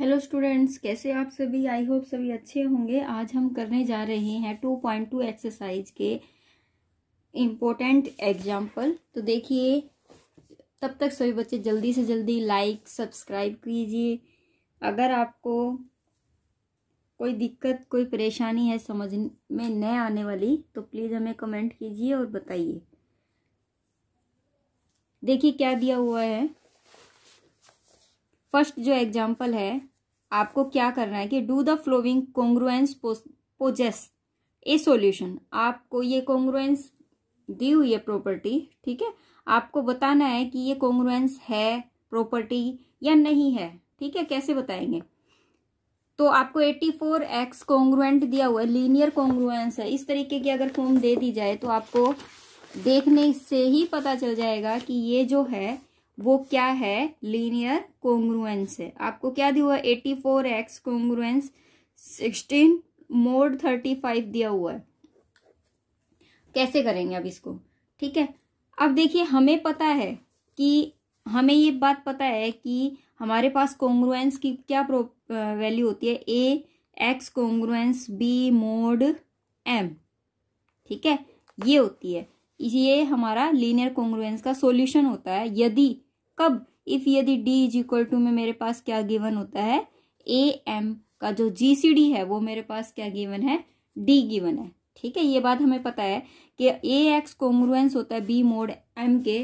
hello students कैसे आप सभी आई होप सभी अच्छे होंगे आज हम करने जा रहे हैं टू पॉइंट टू एक्सरसाइज के इम्पोर्टेंट एग्जाम्पल तो देखिए तब तक सभी बच्चे जल्दी से जल्दी लाइक सब्सक्राइब कीजिए अगर आपको कोई दिक्कत कोई परेशानी है समझ में न आने वाली तो प्लीज़ हमें कमेंट कीजिए और बताइए देखिए क्या दिया हुआ है फर्स्ट जो एग्जाम्पल है आपको क्या करना है कि do the following congruence poses a solution आपको ये कॉन्ग्रुएंस दी हुई है प्रॉपर्टी ठीक है आपको बताना है कि ये कॉन्ग्रुएंस है प्रॉपर्टी या नहीं है ठीक है कैसे बताएंगे तो आपको 84x फोर एक्स कॉन्ग्रुएंट दिया हुआ है लीनियर कॉन्ग्रुएंस है इस तरीके की अगर फॉर्म दे दी जाए तो आपको देखने से ही पता चल जाएगा कि ये जो है वो क्या है लीनियर कोंग्रुएंस है आपको क्या दिया हुआ eighty four x congruence sixteen mod thirty five दिया हुआ है कैसे करेंगे अब इसको ठीक है अब देखिए हमें पता है कि हमें ये बात पता है कि हमारे पास कोंग्रुएंस की क्या वैल्यू होती है a x congruence b mod m ठीक है ये होती है ये हमारा लीनियर कोंग्रुएंस का सॉल्यूशन होता है यदि कब इफ यदि डी इज इक्वल टू में मेरे पास क्या गिवन होता है ए एम का जो जी सी डी है वो मेरे पास क्या गिवन है डी गिवन है ठीक है ये बात हमें पता है कि ए एक्स कॉन्ग्रुएंस होता है बी मोड एम के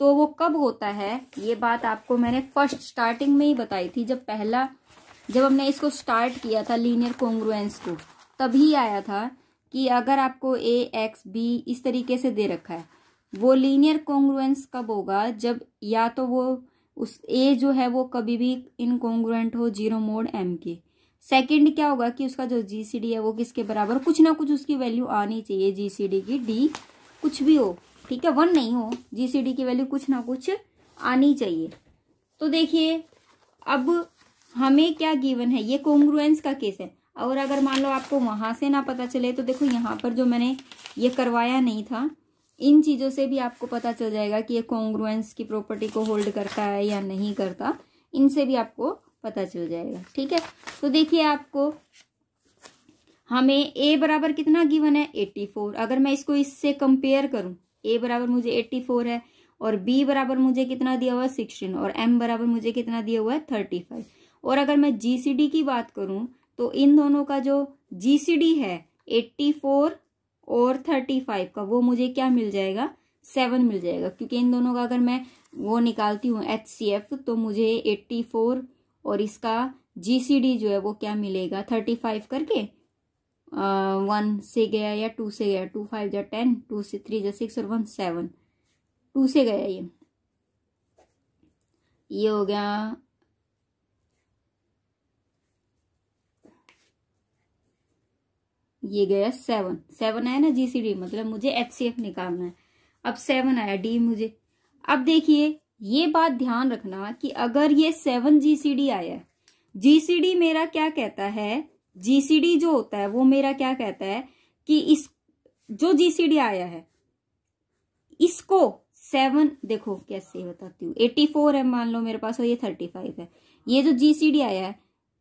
तो वो कब होता है ये बात आपको मैंने फर्स्ट स्टार्टिंग में ही बताई थी जब पहला जब हमने इसको स्टार्ट किया था लीनियर कॉन्ग्रुएंस को तभी आया था कि अगर आपको ए एक्स बी इस तरीके से दे रखा है वो लीनियर कॉन्ग्रुएंस कब होगा जब या तो वो उस ए जो है वो कभी भी इनकॉन्ग्रुएंट हो जीरो मोड एम के सेकेंड क्या होगा कि उसका जो जीसीडी है वो किसके बराबर कुछ ना कुछ उसकी वैल्यू आनी चाहिए जीसीडी की डी कुछ भी हो ठीक है वन नहीं हो जीसीडी की वैल्यू कुछ ना कुछ आनी चाहिए तो देखिए अब हमें क्या गिवन है ये कॉन्ग्रुएंस का केस है और अगर मान लो आपको वहां से ना पता चले तो देखो यहाँ पर जो मैंने ये करवाया नहीं था इन चीज़ों से भी आपको पता चल जाएगा कि ये कॉन्ग्रुएंस की प्रॉपर्टी को होल्ड करता है या नहीं करता इनसे भी आपको पता चल जाएगा ठीक है तो देखिए आपको हमें ए बराबर कितना गिवन है एट्टी फोर अगर मैं इसको इससे कंपेयर करूं ए बराबर मुझे एट्टी फोर है और बी बराबर मुझे कितना दिया हुआ है सिक्सटीन और एम बराबर मुझे कितना दिया हुआ है थर्टी फाइव और अगर मैं जी की बात करूं तो इन दोनों का जो जी है एट्टी फोर और थर्टी फाइव का वो मुझे क्या मिल जाएगा सेवन मिल जाएगा क्योंकि इन दोनों का अगर मैं वो निकालती हूँ एच सी एफ तो मुझे एट्टी फोर और इसका जी सी डी जो है वो क्या मिलेगा थर्टी फाइव करके वन से गया या टू से गया टू फाइव या टेन टू से थ्री या सिक्स और वन सेवन टू से गया ये ये हो गया ये गया सेवन सेवन आया ना जीसीडी मतलब मुझे एफ निकालना है अब सेवन आया डी मुझे अब देखिए ये बात ध्यान रखना कि अगर ये सेवन जीसीडी आया जीसीडी मेरा क्या कहता है जीसीडी जो होता है वो मेरा क्या कहता है कि इस जो जीसीडी आया है इसको सेवन देखो कैसे बताती हूँ एटी फोर है मान लो मेरे पास और ये थर्टी फाइव है ये जो जीसीडी आया है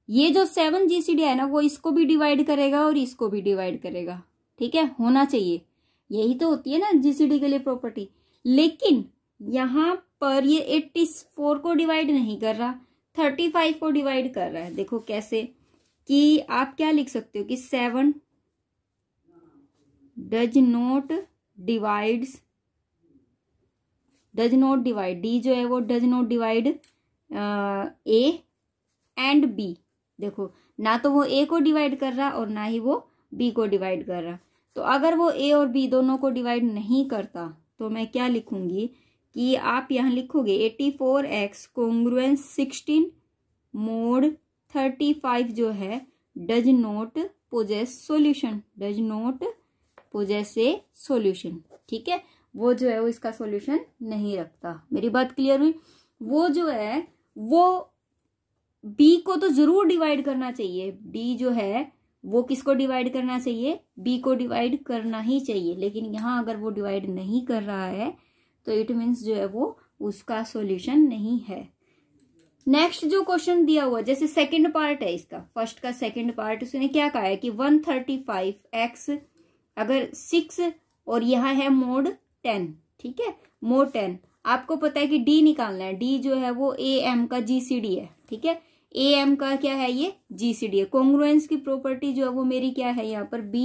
ये जो सेवन जीसीडी है ना वो इसको भी डिवाइड करेगा और इसको भी डिवाइड करेगा ठीक है होना चाहिए यही तो होती है ना जीसीडी के लिए प्रॉपर्टी लेकिन यहां पर ये एट्टी फोर को डिवाइड नहीं कर रहा थर्टी फाइव को डिवाइड कर रहा है देखो कैसे कि आप क्या लिख सकते हो कि seven does not divide does not divide D जो है वो does not divide A and B देखो ना तो वो ए को डिवाइड कर रहा और ना ही वो बी को डिवाइड कर रहा तो अगर वो ए और बी दोनों को डिवाइड नहीं करता तो मैं क्या लिखूंगी कि आप यहाँ लिखोगे eighty four x congruence sixteen mod thirty five जो है does not possess solution does not possess a solution ठीक है वो जो है वो इसका सोल्यूशन नहीं रखता मेरी बात क्लियर हुई वो जो है वो बी को तो जरूर डिवाइड करना चाहिए डी जो है वो किसको डिवाइड करना चाहिए बी को डिवाइड करना ही चाहिए लेकिन यहां अगर वो डिवाइड नहीं कर रहा है तो इट मीन्स जो है वो उसका सॉल्यूशन नहीं है नेक्स्ट जो क्वेश्चन दिया हुआ जैसे सेकंड पार्ट है इसका फर्स्ट का सेकंड पार्ट उसने क्या कहा है कि 135 एक्स अगर सिक्स और यहां है मोड टेन ठीक है मोड टेन आपको पता है कि डी निकालना है डी जो है वो ए एम का जी सी डी है ठीक है ए एम का क्या है ये जी सी डी है कॉन्ग्रुएंस की प्रॉपर्टी जो है वो मेरी क्या है यहाँ पर बी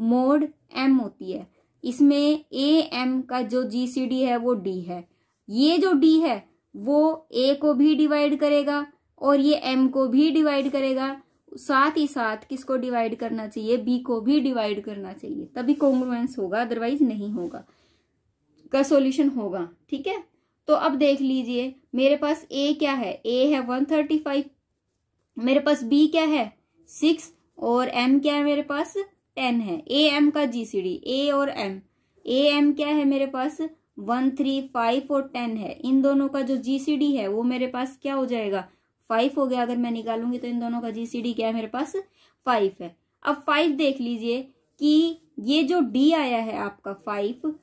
मोड एम होती है इसमें ए एम का जो जी सी डी है वो डी है ये जो डी है वो ए को भी डिवाइड करेगा और ये एम को भी डिवाइड करेगा साथ ही साथ किसको डिवाइड करना चाहिए बी को भी डिवाइड करना चाहिए तभी कॉन्ग्रुएंस होगा अदरवाइज नहीं होगा का सॉल्यूशन होगा ठीक है तो अब देख लीजिए मेरे पास ए क्या है ए है 135 मेरे पास बी क्या है सिक्स और एम क्या है मेरे पास टेन है ए एम का जी सी डी ए और एम ए एम क्या है मेरे पास वन थ्री फाइव और टेन है इन दोनों का जो जी सी डी है वो मेरे पास क्या हो जाएगा फाइव हो गया अगर मैं निकालूंगी तो इन दोनों का जी सी डी क्या है मेरे पास फाइव है अब फाइव देख लीजिए कि ये जो डी आया है आपका फाइव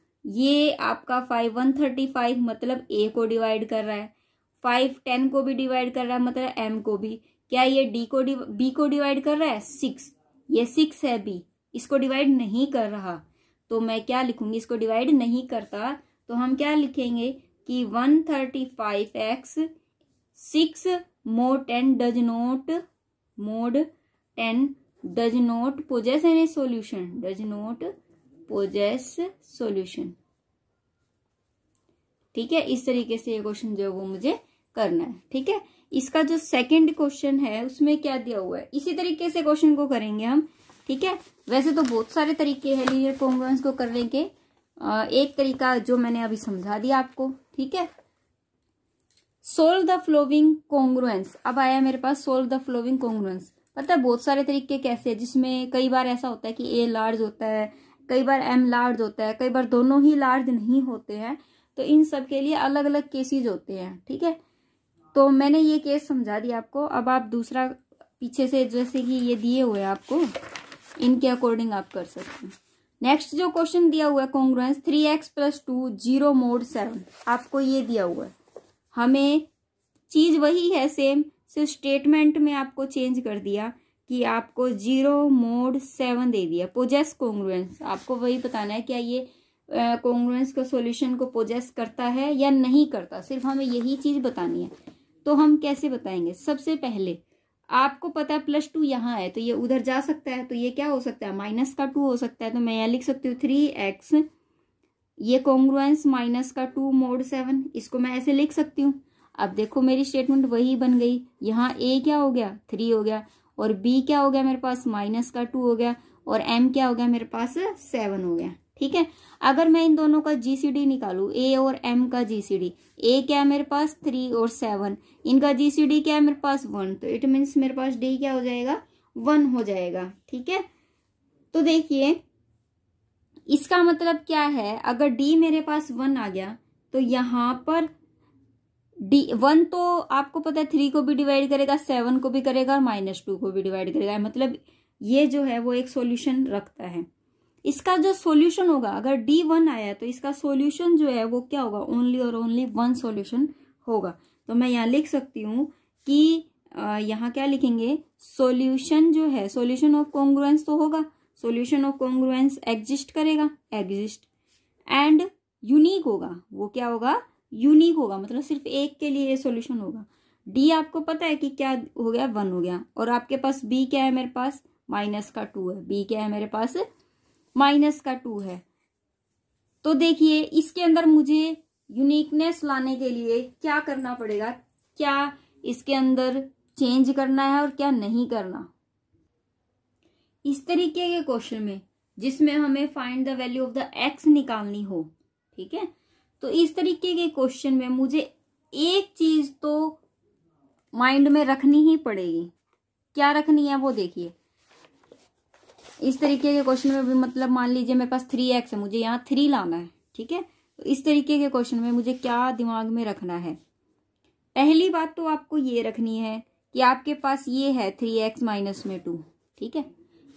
ये आपका फाइव वन थर्टी फाइव मतलब ए को डिवाइड कर रहा है फाइव टेन को भी डिवाइड कर रहा है मतलब एम को भी क्या ये डी को बी को डिवाइड कर रहा है सिक्स ये सिक्स है बी इसको डिवाइड नहीं कर रहा तो मैं क्या लिखूंगी इसको डिवाइड नहीं करता तो हम क्या लिखेंगे कि one thirty five x six mod ten does not mod ten does not possess an a solution does not possess solution ठीक है इस तरीके से ये क्वेश्चन जो है वो मुझे करना है ठीक है इसका जो सेकंड क्वेश्चन है उसमें क्या दिया हुआ है इसी तरीके से क्वेश्चन को करेंगे हम ठीक है वैसे तो बहुत सारे तरीके हैं लीनियर कॉन्ग्रेंस को करने के एक तरीका जो मैंने अभी समझा दिया आपको ठीक है सोल्व द फ्लोविंग कॉन्ग्रुएंस अब आया मेरे पास सोल्व द फ्लोविंग कॉन्ग्रुएंस पता है बहुत सारे तरीके कैसे हैं जिसमें कई बार ऐसा होता है कि ए लार्ज होता है कई बार एम लार्ज होता है कई बार दोनों ही लार्ज नहीं होते हैं तो इन सब के लिए अलग अलग केसेज होते हैं ठीक है तो मैंने ये केस समझा दिया आपको अब आप दूसरा पीछे से जैसे कि ये दिए हुए आपको इनके अकॉर्डिंग आप कर सकते हैं नेक्स्ट जो क्वेश्चन दिया हुआ है congruence three x plus two zero mod seven आपको ये दिया हुआ है हमें चीज वही है सेम सिर्फ स्टेटमेंट में आपको चेंज कर दिया कि आपको जीरो मोड सेवन दे दिया पोजेस कॉन्ग्रुएंस आपको वही बताना है क्या ये कॉन्ग्रुएंस का सॉल्यूशन को पोजेस करता है या नहीं करता सिर्फ हमें यही चीज बतानी है तो हम कैसे बताएंगे सबसे पहले आपको पता है प्लस टू यहाँ है तो ये उधर जा सकता है तो ये क्या हो सकता है माइनस का टू हो सकता है तो मैं यहाँ लिख सकती हूँ थ्री एक्स ये कॉन्ग्रुएंस माइनस का टू मोड सेवन इसको मैं ऐसे लिख सकती हूँ अब देखो मेरी स्टेटमेंट वही बन गई यहाँ ए क्या हो गया थ्री हो गया और बी क्या हो गया मेरे पास माइनस का टू हो गया और एम क्या हो गया मेरे पास सेवन हो गया ठीक है अगर मैं इन दोनों का जीसीडी निकालू ए और एम का जीसीडी ए क्या है मेरे पास थ्री और सेवन इनका जीसीडी क्या है मेरे पास वन तो इट मीन्स मेरे पास डी क्या हो जाएगा वन हो जाएगा ठीक है तो देखिए इसका मतलब क्या है अगर डी मेरे पास वन आ गया तो यहां पर डी वन तो आपको पता है थ्री को भी डिवाइड करेगा सेवन को भी करेगा और माइनस टू को भी डिवाइड करेगा मतलब ये जो है वो एक सॉल्यूशन रखता है इसका जो सॉल्यूशन होगा अगर डी वन आया तो इसका सॉल्यूशन जो है वो क्या होगा ओनली और ओनली वन सॉल्यूशन होगा तो मैं यहाँ लिख सकती हूँ कि यहाँ क्या लिखेंगे सॉल्यूशन जो है सॉल्यूशन ऑफ कॉन्ग्रुएंस तो होगा सॉल्यूशन ऑफ कॉन्ग्रुएंस एग्जिस्ट करेगा एग्जिस्ट एंड यूनिक होगा वो क्या होगा यूनिक होगा मतलब सिर्फ एक के लिए सोल्यूशन होगा डी आपको पता है कि क्या हो गया वन हो गया और आपके पास बी क्या है मेरे पास माइनस का टू है बी क्या है मेरे पास माइनस का टू है तो देखिए इसके अंदर मुझे यूनिकनेस लाने के लिए क्या करना पड़ेगा क्या इसके अंदर चेंज करना है और क्या नहीं करना इस तरीके के क्वेश्चन में जिसमें हमें find the value of the x निकालनी हो ठीक है तो इस तरीके के क्वेश्चन में मुझे एक चीज तो माइंड में रखनी ही पड़ेगी क्या रखनी है वो देखिए इस तरीके के क्वेश्चन में भी मतलब मान लीजिए मेरे पास थ्री एक्स है मुझे यहाँ थ्री लाना है ठीक है तो इस तरीके के क्वेश्चन में मुझे क्या दिमाग में रखना है पहली बात तो आपको ये रखनी है कि आपके पास ये है थ्री एक्स माइनस में टू ठीक है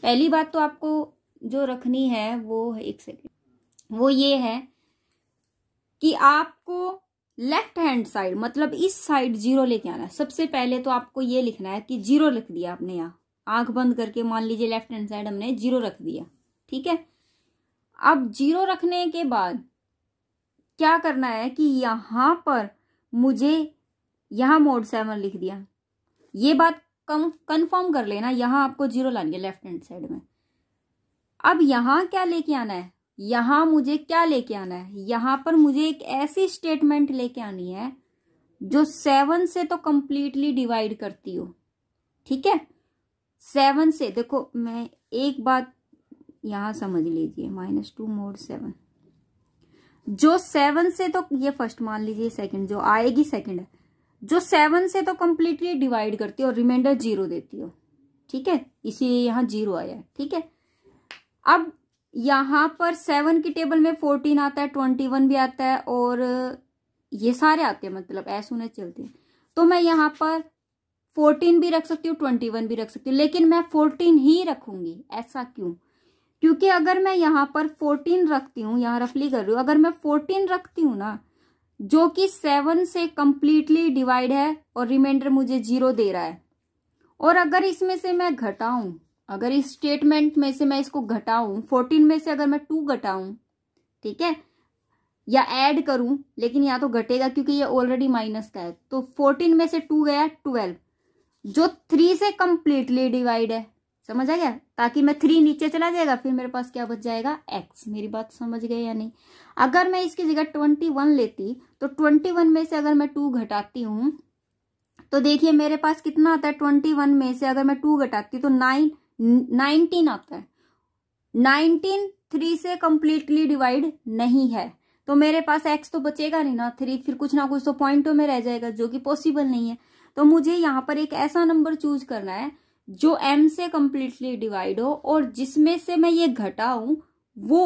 पहली बात तो आपको जो रखनी है वो है एक सेकेंड वो ये है कि आपको लेफ्ट हैंड साइड मतलब इस साइड जीरो लेके आना है सबसे पहले तो आपको ये लिखना है कि जीरो लिख दिया आपने यहाँ आंख बंद करके मान लीजिए लेफ्ट हैंड साइड हमने जीरो रख दिया ठीक है अब जीरो रखने के बाद क्या करना है कि यहाँ पर मुझे यहाँ मोड सेवन लिख दिया ये बात कम कंफर्म कर लेना यहाँ आपको जीरो लानी है लेफ्ट हैंड साइड में अब यहाँ क्या लेके आना है यहाँ मुझे क्या लेके आना है यहाँ पर मुझे एक ऐसी स्टेटमेंट लेके आनी है जो सेवन से तो कंप्लीटली डिवाइड करती हो ठीक है सेवन से देखो मैं एक बात यहां समझ लीजिए माइनस टू मोड सेवन जो सेवन से तो ये फर्स्ट मान लीजिए सेकंड जो आएगी सेकंड है जो सेवन से तो कंप्लीटली डिवाइड करती हो और रिमाइंडर जीरो देती हो ठीक है इसीलिए यहां जीरो आया है ठीक है अब यहां पर सेवन की टेबल में फोर्टीन आता है ट्वेंटी वन भी आता है और ये सारे आते हैं मतलब ऐसे उन्हें चलते हैं तो मैं यहां पर फोर्टीन भी रख सकती हूँ ट्वेंटी वन भी रख सकती हूँ लेकिन मैं फोर्टीन ही रखूंगी ऐसा क्यों क्योंकि अगर मैं यहाँ पर फोर्टीन रखती हूँ यहाँ रफली कर रही हूँ अगर मैं फोर्टीन रखती हूँ ना जो कि सेवन से कम्प्लीटली डिवाइड है और रिमाइंडर मुझे जीरो दे रहा है और अगर इसमें से मैं घटाऊं अगर इस स्टेटमेंट में से मैं इसको घटाऊं फोर्टीन में से अगर मैं टू घटाऊं ठीक है या ऐड करूं लेकिन यहाँ तो घटेगा क्योंकि ये ऑलरेडी माइनस का है तो फोर्टीन में से टू गया ट्वेल्व जो थ्री से कंप्लीटली डिवाइड है समझ आ गया ताकि मैं थ्री नीचे चला जाएगा फिर मेरे पास क्या बच जाएगा एक्स मेरी बात समझ गए या नहीं अगर मैं इसकी जगह ट्वेंटी वन लेती तो ट्वेंटी वन में से अगर मैं टू घटाती हूं तो देखिए मेरे पास कितना आता है ट्वेंटी वन में से अगर मैं टू घटाती तो नाइन नाइनटीन आता है नाइनटीन थ्री से कंप्लीटली डिवाइड नहीं है तो मेरे पास एक्स तो बचेगा नहीं ना थ्री फिर कुछ ना कुछ तो पॉइंटों तो में रह जाएगा जो कि पॉसिबल नहीं है तो मुझे यहाँ पर एक ऐसा नंबर चूज करना है जो m से कम्प्लीटली डिवाइड हो और जिसमें से मैं ये घटाऊ वो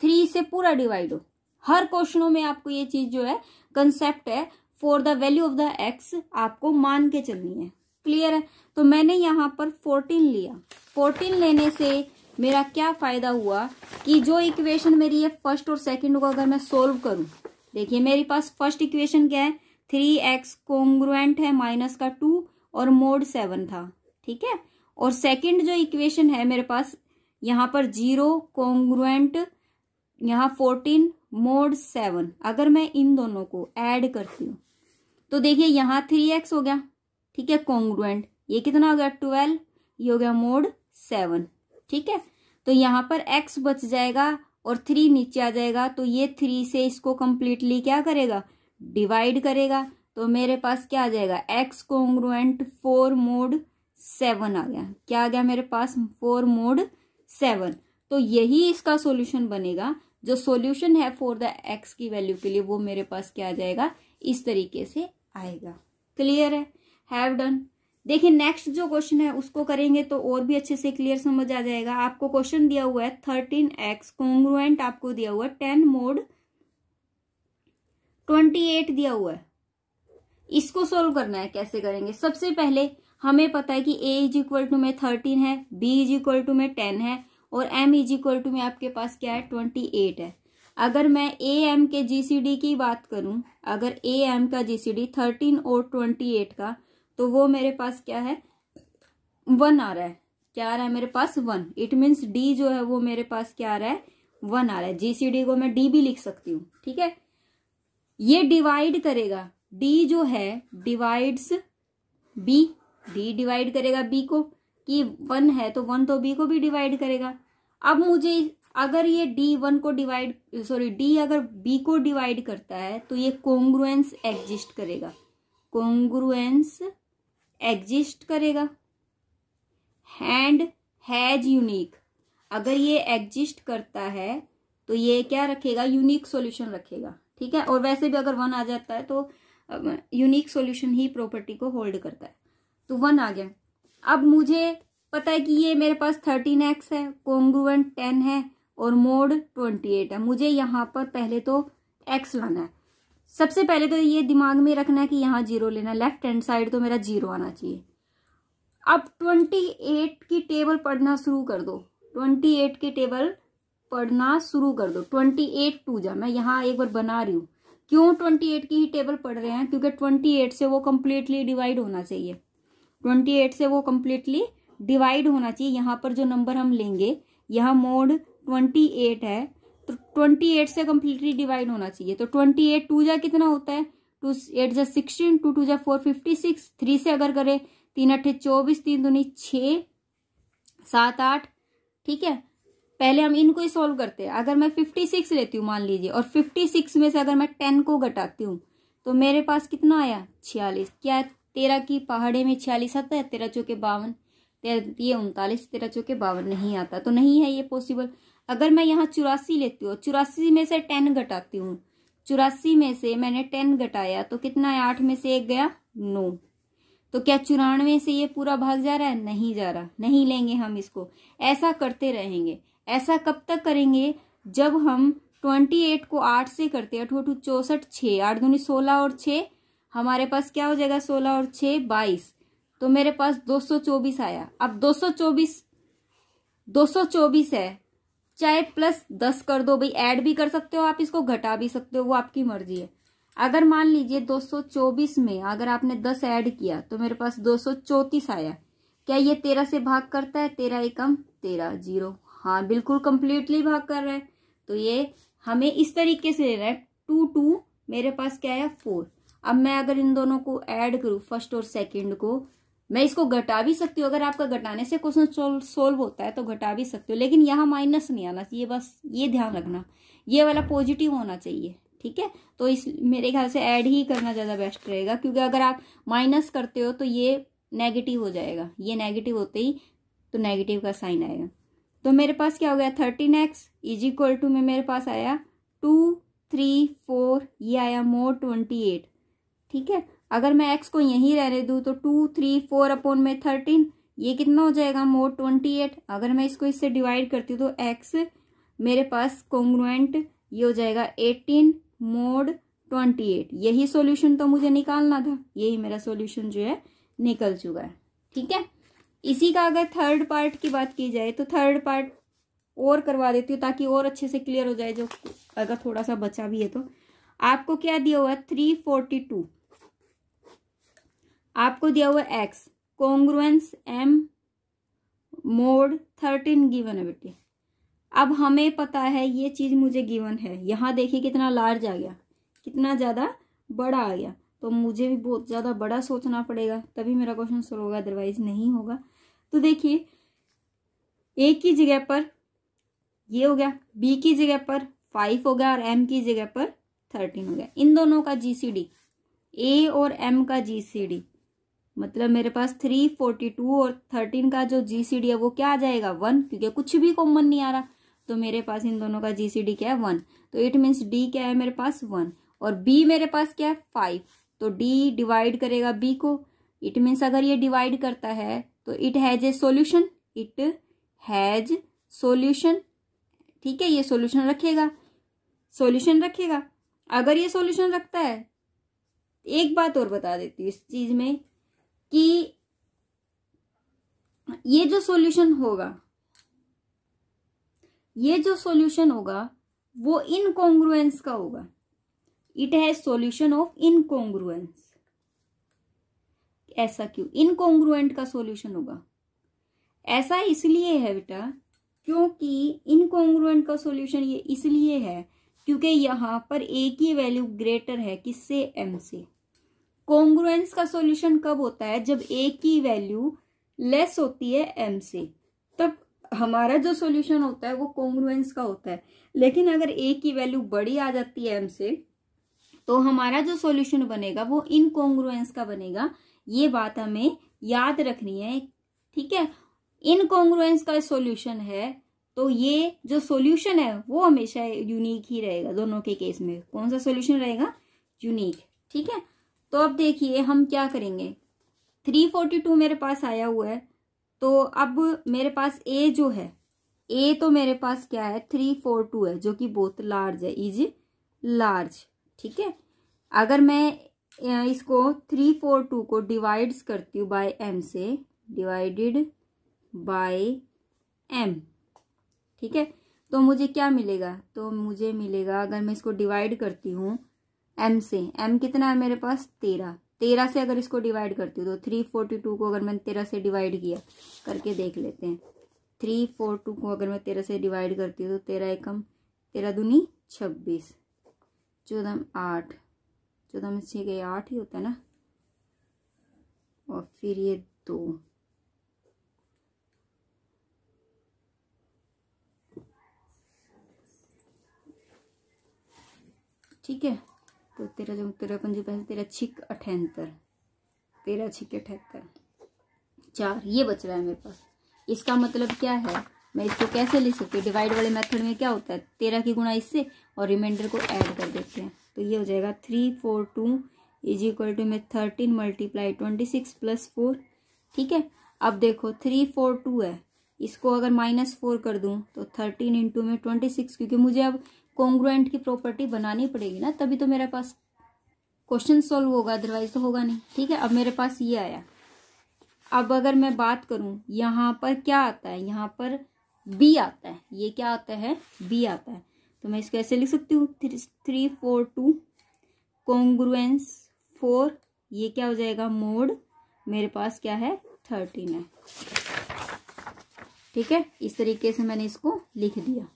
थ्री से पूरा डिवाइड हो हर क्वेश्चनों में आपको ये चीज जो है कंसेप्ट है for the value of the x आपको मान के चलनी है क्लियर है तो मैंने यहाँ पर फोर्टीन लिया फोर्टीन लेने से मेरा क्या फायदा हुआ कि जो इक्वेशन मेरी है फर्स्ट और सेकंड को अगर मैं सोल्व करूं देखिए मेरे पास फर्स्ट इक्वेशन क्या है थ्री एक्स कॉन्ग्रुएंट है माइनस का टू और मोड सेवन था ठीक है और सेकंड जो इक्वेशन है मेरे पास यहां पर जीरो कॉन्ग्रुएंट यहाँ फोर्टीन मोड सेवन अगर मैं इन दोनों को ऐड करती हूँ तो देखिए यहाँ थ्री एक्स हो गया ठीक है कॉन्ग्रुएंट ये कितना हो गया ट्वेल्व ये हो गया मोड सेवन ठीक है तो यहां पर एक्स बच जाएगा और थ्री नीचे आ जाएगा तो ये थ्री से इसको कंप्लीटली क्या करेगा डिवाइड करेगा तो मेरे पास क्या आ जाएगा x congruent four mod seven आ गया क्या आ गया मेरे पास फोर मोड सेवन तो यही इसका सॉल्यूशन बनेगा जो सॉल्यूशन है फॉर द एक्स की वैल्यू के लिए वो मेरे पास क्या आ जाएगा इस तरीके से आएगा क्लियर है हैव डन देखिए नेक्स्ट जो क्वेश्चन है उसको करेंगे तो और भी अच्छे से क्लियर समझ आ जाएगा आपको क्वेश्चन दिया हुआ है थर्टीन एक्स कॉन्ग्रुएंट आपको दिया हुआ है टेन मोड ट्वेंटी एट दिया हुआ है इसको सोल्व करना है कैसे करेंगे सबसे पहले हमें पता है कि ए इज इक्वल टू में थर्टीन है बी इज इक्वल टू में टेन है और एम इज इक्वल टू में आपके पास क्या है ट्वेंटी एट है अगर मैं ए एम के जीसीडी की बात करूं अगर ए एम का जीसीडी थर्टीन और ट्वेंटी एट का तो वो मेरे पास क्या है वन आ रहा है क्या आ रहा है मेरे पास वन इट मीन्स डी जो है वो मेरे पास क्या आ रहा है वन आ रहा है जीसीडी को मैं डी भी लिख सकती हूँ ठीक है ये डिवाइड करेगा डी जो है डिवाइड्स बी डी डिवाइड करेगा बी को कि वन है तो वन तो बी को भी डिवाइड करेगा अब मुझे अगर ये डी वन को डिवाइड सॉरी डी अगर बी को डिवाइड करता है तो ये कॉन्ग्रुएंस एग्जिस्ट करेगा कॉन्ग्रुएंस एग्जिस्ट करेगा हैंड हैज यूनिक अगर ये एग्जिस्ट करता है तो ये क्या रखेगा यूनिक सॉल्यूशन रखेगा ठीक है और वैसे भी अगर वन आ जाता है तो यूनिक सॉल्यूशन ही प्रॉपर्टी को होल्ड करता है तो वन आ गया अब मुझे पता है कि ये मेरे पास थर्टीन एक्स है कॉन्ग्रुएंट टेन है और मोड ट्वेंटी एट है मुझे यहाँ पर पहले तो एक्स लाना है सबसे पहले तो ये दिमाग में रखना है कि यहाँ जीरो लेना लेफ्ट हैंड साइड तो मेरा जीरो आना चाहिए अब ट्वेंटी एट की टेबल पढ़ना शुरू कर दो ट्वेंटी एट की टेबल पढ़ना शुरू कर दो ट्वेंटी एट टू जा मैं यहाँ एक बार बना रही हूँ क्यों ट्वेंटी एट की ही टेबल पढ़ रहे हैं क्योंकि ट्वेंटी एट से वो कम्प्लीटली डिवाइड होना चाहिए ट्वेंटी एट से वो कम्प्लीटली डिवाइड होना चाहिए यहाँ पर जो नंबर हम लेंगे यहाँ मोड ट्वेंटी एट है तो ट्वेंटी एट से कम्प्लीटली डिवाइड होना चाहिए तो ट्वेंटी एट टू जा कितना होता है टू एट जा सिक्सटीन टू टू जा फोर फिफ्टी सिक्स थ्री से अगर करें तीन अट्ठे चौबीस तीन दूनी छः सात आठ ठीक है पहले हम इनको ही सॉल्व करते हैं अगर मैं फिफ्टी सिक्स लेती हूँ मान लीजिए और फिफ्टी सिक्स में से अगर मैं टेन को घटाती हूँ तो मेरे पास कितना आया छियालीस क्या तेरह की पहाड़े में छियालीस आता है तेरह चौके बावन ये उनतालीस तेरह चौके बावन नहीं आता तो नहीं है ये पॉसिबल अगर मैं यहाँ चौरासी लेती हूँ चौरासी में से टेन घटाती हूँ चौरासी में से मैंने टेन घटाया तो कितना है आठ में से एक गया नो तो क्या चौरानवे से ये पूरा भाग जा रहा है नहीं जा रहा नहीं लेंगे हम इसको ऐसा करते रहेंगे ऐसा कब तक करेंगे जब हम ट्वेंटी एट को आठ से करते हैं अठोटू चौसठ छः आठ दूनी सोलह और छः हमारे पास क्या हो जाएगा सोलह और छः बाईस तो मेरे पास दो सौ चौबीस आया अब दो सौ चौबीस दो सौ चौबीस है चाहे प्लस दस कर दो भाई ऐड भी कर सकते हो आप इसको घटा भी सकते हो वो आपकी मर्जी है अगर मान लीजिए 224 में अगर आपने 10 ऐड किया तो मेरे पास 234 आया क्या ये तेरह से भाग करता है तेरह एकम तेरह जीरो हाँ बिल्कुल कंप्लीटली भाग कर रहा है तो ये हमें इस तरीके से लेना है टू टू मेरे पास क्या है फोर अब मैं अगर इन दोनों को ऐड करूँ फर्स्ट और सेकंड को मैं इसको घटा भी सकती हूँ अगर आपका घटाने से क्वेश्चन सोल्व होता है तो घटा भी सकती हो लेकिन यहाँ माइनस नहीं आना चाहिए बस ये ध्यान रखना ये वाला पॉजिटिव होना चाहिए ठीक है तो इस मेरे ख्याल से ऐड ही करना ज़्यादा बेस्ट रहेगा क्योंकि अगर आप माइनस करते हो तो ये नेगेटिव हो जाएगा ये नेगेटिव होते ही तो नेगेटिव का साइन आएगा तो मेरे पास क्या हो गया thirteen x is equal to में मेरे पास आया टू थ्री फोर ये आया मोर ट्वेंटी एट ठीक है अगर मैं एक्स को यहीं रहने दूँ तो टू थ्री फोर अपॉन में थर्टीन ये कितना हो जाएगा मोर ट्वेंटी एट अगर मैं इसको इससे डिवाइड करती हूँ तो एक्स मेरे पास कॉन्ग्रुएंट ये हो जाएगा एटीन मोड ट्वेंटी एट यही सॉल्यूशन तो मुझे निकालना था यही मेरा सॉल्यूशन जो है निकल चुका है ठीक है इसी का अगर थर्ड पार्ट की बात की जाए तो थर्ड पार्ट और करवा देती हूँ ताकि और अच्छे से क्लियर हो जाए जो अगर थोड़ा सा बचा भी है तो आपको क्या दिया हुआ थ्री फोर्टी टू आपको दिया हुआ x congruence M mod thirteen given है बेटे अब हमें पता है ये चीज़ मुझे गिवन है यहाँ देखिए कितना लार्ज आ गया कितना ज़्यादा बड़ा आ गया तो मुझे भी बहुत ज़्यादा बड़ा सोचना पड़ेगा तभी मेरा क्वेश्चन सोल्व होगा अदरवाइज नहीं होगा तो देखिए ए की जगह पर ये हो गया बी की जगह पर फाइव हो गया और एम की जगह पर थर्टीन हो गया इन दोनों का जीसीडी ए और एम का जीसीडी मतलब मेरे पास थ्री फोर्टी टू और थर्टीन का जो जीसीडी है वो क्या आ जाएगा वन क्योंकि कुछ भी कॉमन नहीं आ रहा तो मेरे पास इन दोनों का जीसीडी क्या है वन तो इट मीन्स डी क्या है मेरे पास वन और बी मेरे पास क्या है फाइव तो डी डिवाइड करेगा बी को इट मीन्स अगर ये डिवाइड करता है तो it has a solution it has solution ठीक है ये सोल्यूशन रखेगा सोल्यूशन रखेगा अगर ये सोल्यूशन रखता है एक बात और बता देती हूँ इस चीज में कि ये जो सोल्यूशन होगा ये जो सोल्यूशन होगा वो इनकोंग्रुएंस का होगा it has solution of incongruence ऐसा क्यों इनकोंग्रुएंट का सॉल्यूशन होगा ऐसा इसलिए है बेटा क्योंकि इनकोंग्रुएंट का सॉल्यूशन ये इसलिए है क्योंकि यहां पर ए की वैल्यू ग्रेटर है किससे एम से कॉन्ग्रुएंस का सॉल्यूशन कब होता है जब ए की वैल्यू लेस होती है एम से तब हमारा जो सॉल्यूशन होता है वो कॉन्ग्रुएंस का होता है लेकिन अगर ए की वैल्यू बड़ी आ जाती है एम से तो हमारा जो सॉल्यूशन बनेगा वो इनकोंग्रुएंस का बनेगा ये बात हमें याद रखनी है ठीक है इनकॉन्ग्रुएंस का सॉल्यूशन है तो ये जो सॉल्यूशन है वो हमेशा यूनिक ही रहेगा दोनों के केस में कौन सा सॉल्यूशन रहेगा यूनिक ठीक है तो अब देखिए हम क्या करेंगे 342 मेरे पास आया हुआ है तो अब मेरे पास ए जो है ए तो मेरे पास क्या है थ्री फोर टू है जो कि बहुत लार्ज है इज लार्ज ठीक है अगर मैं इसको थ्री फोर टू को डिवाइड्स करती हूँ बाय एम से डिवाइडेड बाय एम ठीक है तो मुझे क्या मिलेगा तो मुझे मिलेगा अगर मैं इसको डिवाइड करती हूँ एम से एम कितना है मेरे पास तेरह तेरह से अगर इसको डिवाइड करती हूँ तो थ्री फोर्टी टू को अगर मैंने तेरह से डिवाइड किया करके देख लेते हैं थ्री फोर टू को अगर मैं तेरह से डिवाइड करती हूँ तो तेरह एकम तेरह दूनी छब्बीस चौदह आठ चौदह में छः गए आठ ही होता है ना और फिर ये दो ठीक है तो तेरा जो तेरा पंजे पैसे तेरह छिक अठहत्तर तेरह छिक अठहत्तर चार ये बच रहा है मेरे पास इसका मतलब क्या है मैं इसको कैसे ले सकती हूँ डिवाइड वाले मेथड में क्या होता है तेरह की गुणा इससे और रिमाइंडर को ऐड कर देते हैं तो ये हो जाएगा three four two is equal to में thirteen multiply twenty six plus four ठीक है अब देखो थ्री फोर टू है इसको अगर माइनस फोर कर दूं तो थर्टीन इंटू में ट्वेंटी सिक्स क्योंकि मुझे अब कॉन्ग्रुएंट की प्रॉपर्टी बनानी पड़ेगी ना तभी तो मेरे पास क्वेश्चन सॉल्व होगा अदरवाइज तो होगा नहीं ठीक है अब मेरे पास ये आया अब अगर मैं बात करूं यहाँ पर क्या आता है यहाँ पर बी आता है ये क्या आता है बी आता है तो मैं इसको ऐसे लिख सकती हूँ three three four two congruence four ये क्या हो जाएगा मोड मेरे पास क्या है थर्टीन है ठीक है इस तरीके से मैंने इसको लिख दिया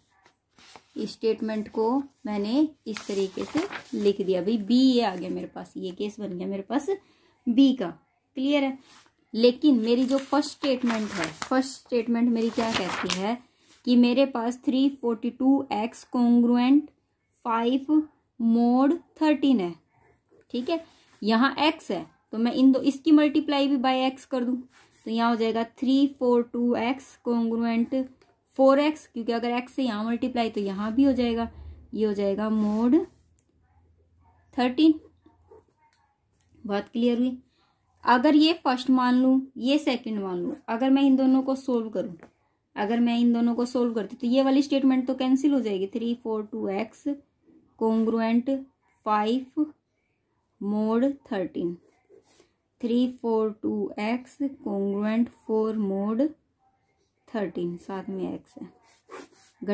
इस स्टेटमेंट को मैंने इस तरीके से लिख दिया भाई बी ये आ गया मेरे पास ये केस बन गया मेरे पास बी का क्लियर है लेकिन मेरी जो फर्स्ट स्टेटमेंट है फर्स्ट स्टेटमेंट मेरी क्या कहती है कि मेरे पास three forty two x congruent five mod thirteen है ठीक है यहाँ एक्स है तो मैं इन दो इसकी मल्टीप्लाई भी बाय एक्स कर दूँ तो यहाँ हो जाएगा three four two x congruent four x क्योंकि अगर एक्स से यहाँ मल्टीप्लाई तो यहाँ भी हो जाएगा ये हो जाएगा मोड थर्टीन बात क्लियर हुई अगर ये फर्स्ट मान लूँ ये सेकंड मान लूँ अगर मैं इन दोनों को सोल्व करूँ अगर मैं इन दोनों को सोल्व करती तो ये वाली स्टेटमेंट तो कैंसिल हो जाएगी three four two x congruent five mod thirteen three four two x congruent four mod thirteen साथ में एक्स है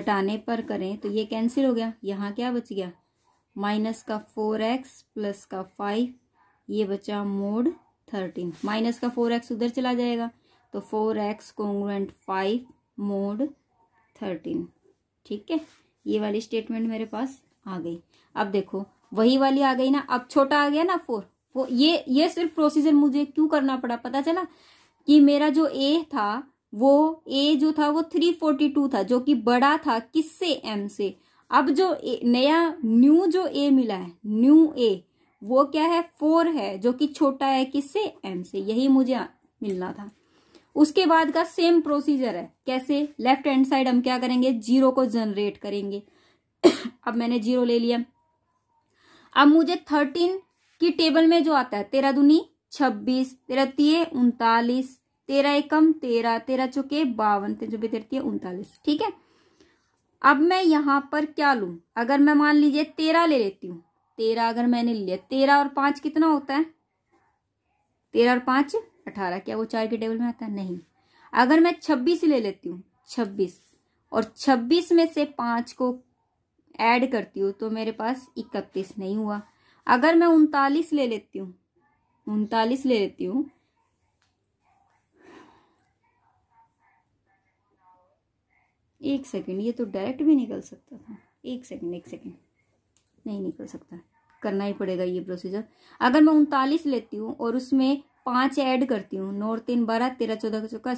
घटाने पर करें तो ये कैंसिल हो गया यहाँ क्या बच गया माइनस का फोर एक्स प्लस का फाइव ये बचा मोड थर्टीन माइनस का फोर एक्स उधर चला जाएगा तो four x congruent five mod thirteen ठीक है ये वाली स्टेटमेंट मेरे पास आ गई अब देखो वही वाली आ गई ना अब छोटा आ गया ना फोर वो ये ये सिर्फ प्रोसीजर मुझे क्यों करना पड़ा पता चला कि मेरा जो ए था वो ए जो था वो थ्री फोर्टी टू था जो कि बड़ा था किससे एम से अब जो ए, नया न्यू जो ए मिला है न्यू ए वो क्या है फोर है जो कि छोटा है किससे एम से यही मुझे मिलना था उसके बाद का सेम प्रोसीजर है कैसे लेफ्ट हैंड साइड हम क्या करेंगे जीरो को जनरेट करेंगे अब मैंने जीरो ले लिया अब मुझे थर्टीन की टेबल में जो आता है तेरह दुनी छब्बीस तेरह तीय उनतालीस तेरह एकम तेरह तेरह चौके बावन तेरह चौबे तेरह तीय उनतालीस ठीक है अब मैं यहां पर क्या लू अगर मैं मान लीजिए तेरह ले लेती हूं तेरह अगर मैंने लिया तेरह और पांच कितना होता है तेरह और पांच अठारह क्या वो चार के टेबल में आता है नहीं अगर मैं छब्बीस ले लेती हूँ छब्बीस और छब्बीस में से पाँच को ऐड करती हूँ तो मेरे पास इकतीस नहीं हुआ अगर मैं उनतालीस ले लेती हूँ उनतालीस ले लेती हूँ एक सेकंड ये तो डायरेक्ट भी निकल सकता था एक सेकंड एक सेकंड नहीं निकल सकता करना ही पड़ेगा ये प्रोसीजर अगर मैं उनतालीस लेती हूँ और उसमें पांच ऐड करती हूँ नौ तीन बारह तेरह चौदह चौका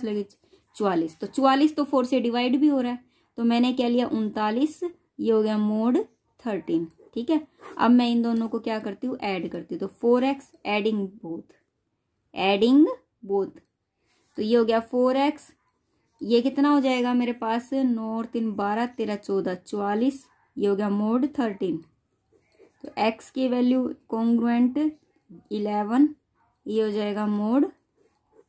चौवालीस तो चौवालीस तो फोर से डिवाइड भी हो रहा है तो मैंने क्या लिया उनतालीस ये हो गया मोड थर्टीन ठीक है अब मैं इन दोनों को क्या करती हूँ ऐड करती हूँ तो four x adding both adding both तो ये हो गया फोर एक्स ये कितना हो जाएगा मेरे पास नौ तीन बारह तेरह चौदह चौवालीस ये हो गया मोड थर्टीन तो एक्स की वैल्यू कॉन्ग्रुएंट इलेवन ये हो जाएगा मोड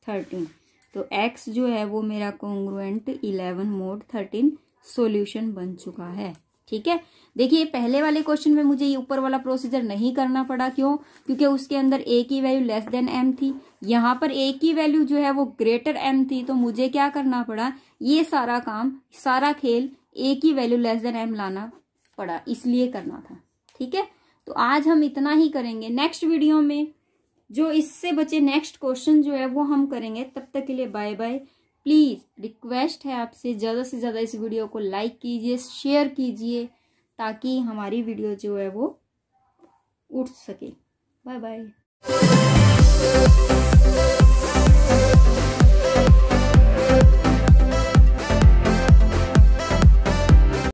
थर्टीन तो एक्स जो है वो मेरा congruent eleven mod thirteen solution बन चुका है ठीक है देखिए पहले वाले क्वेश्चन में मुझे ये ऊपर वाला प्रोसीजर नहीं करना पड़ा क्यों क्योंकि उसके अंदर ए की वैल्यू लेस देन एम थी यहाँ पर ए की वैल्यू जो है वो ग्रेटर एम थी तो मुझे क्या करना पड़ा ये सारा काम सारा खेल ए की वैल्यू लेस देन एम लाना पड़ा इसलिए करना था ठीक है तो आज हम इतना ही करेंगे नेक्स्ट वीडियो में जो इससे बचे नेक्स्ट क्वेश्चन जो है वो हम करेंगे तब तक के लिए बाय बाय प्लीज़ रिक्वेस्ट है आपसे ज़्यादा से ज़्यादा इस वीडियो को लाइक कीजिए शेयर कीजिए ताकि हमारी वीडियो जो है वो उठ सके बाय बाय